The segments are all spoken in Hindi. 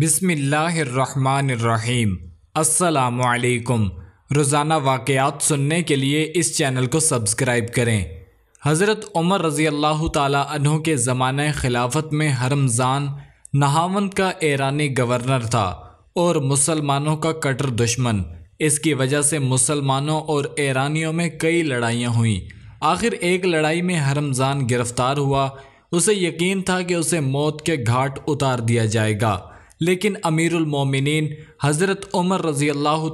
बिसमीम् असलकुम रोज़ाना वाक़ात सुनने के लिए इस चैनल को सब्सक्राइब करें हज़रत उमर रज़ी अल्लाह तहों के ज़माने खिलाफत में हरमज़ान नहावन का ईरानी गवर्नर था और मुसलमानों का कटर दुश्मन इसकी वजह से मुसलमानों और ईरानियों में कई लड़ाइयाँ हुईं आखिर एक लड़ाई में हरमज़ान गिरफ़्तार हुआ उसे यकीन था कि उसे मौत के घाट उतार दिया जाएगा लेकिन अमीरमिन हज़रत उमर रज़ी अल्लाह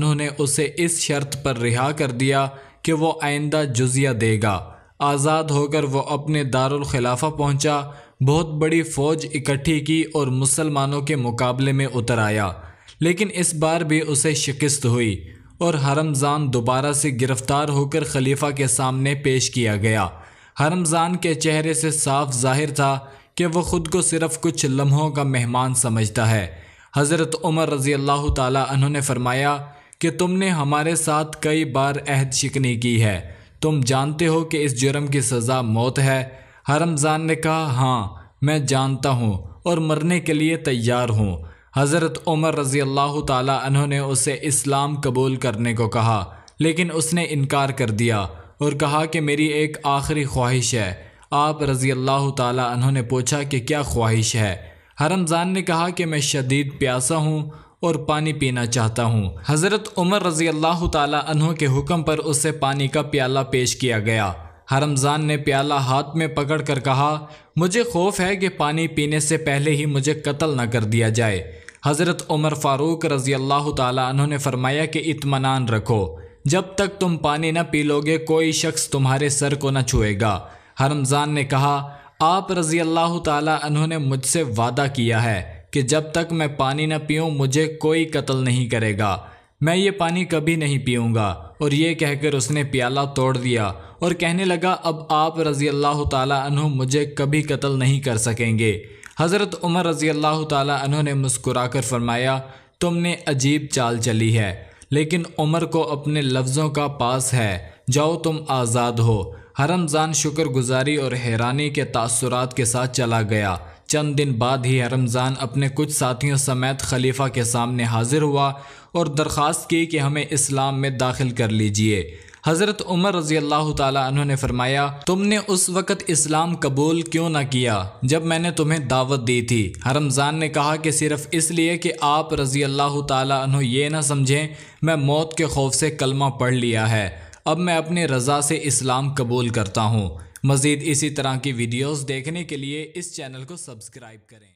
तुने उसे इस शर्त पर रिहा कर दिया कि वो आइंदा जुजिया देगा आज़ाद होकर वो अपने दारुलखिलाफा पहुंचा बहुत बड़ी फ़ौज इकट्ठी की और मुसलमानों के मुकाबले में उतर आया लेकिन इस बार भी उसे शिकस्त हुई और हरमज़ान दोबारा से गिरफ़्तार होकर खलीफा के सामने पेश किया गया हरमज़ान के चेहरे से साफ जाहिर था कि वह ख़ुद को सिर्फ कुछ लम्हों का मेहमान समझता है हज़रत उमर रज़ी अल्लाह तह ने फरमाया कि तुमने हमारे साथ कई बार अहद शिकनी की है तुम जानते हो कि इस जुर्म की सज़ा मौत है हरमजान ने कहा हाँ मैं जानता हूँ और मरने के लिए तैयार हूँ हज़रत उमर रज़ी अल्लाह तह ने उसे इस्लाम कबूल करने को कहा लेकिन उसने इनकार कर दिया और कहा कि मेरी एक आखिरी ख्वाहिश है आप रज़ी अल्लाह तह ने पूछा कि क्या ख्वाहिश है हरमज़ान ने कहा कि मैं शदीद प्यासा हूँ और पानी पीना चाहता हूँ हज़रत उमर रज़ी अल्लाह तह के हुक्म पर उससे पानी का प्याला पेश किया गया हरमज़ान ने प्याला हाथ में पकड़ कर कहा मुझे खौफ है कि पानी पीने से पहले ही मुझे कत्ल न कर दिया जाए हज़रत उमर फ़ारूक रज़ी अल्लाह तु ने फरमाया कि इतमान रखो जब तक तुम पानी न पी लोगे कोई शख्स तुम्हारे सर को न छुएगा हरमजान ने कहा आप रज़ी अल्लाह तहों ने मुझसे वादा किया है कि जब तक मैं पानी न पीऊँ मुझे कोई कत्ल नहीं करेगा मैं ये पानी कभी नहीं पीऊँगा और ये कहकर उसने प्याला तोड़ दिया और कहने लगा अब आप रज़ी अल्लाह तहों मुझे कभी कत्ल नहीं कर सकेंगे हज़रत उमर रज़ी अल्लाह तहों ने मुस्कुरा कर फरमाया तुमने अजीब चाल चली है लेकिन उमर को अपने लफ्ज़ों का पास है जाओ तुम आज़ाद हो हरमज़ान शुक्रगुजारी और हैरानी के तसरत के साथ चला गया चंद दिन बाद ही हरमज़ान अपने कुछ साथियों समेत खलीफा के सामने हाजिर हुआ और दरख्वास्त की कि हमें इस्लाम में दाखिल कर लीजिए हज़रत उमर रज़ी अल्लाह तहों ने फरमाया तुमने उस वक़्त इस्लाम कबूल क्यों ना किया जब मैंने तुम्हें दावत दी थी हरमज़ान ने कहा कि सिर्फ़ इसलिए कि आप रज़ी अल्लाह तु ये ना समझें मैं मौत के खौफ से कलमा पढ़ लिया है अब मैं अपने रज़ा से इस्लाम कबूल करता हूँ मज़ीद इसी तरह की वीडियोज़ देखने के लिए इस चैनल को सब्सक्राइब करें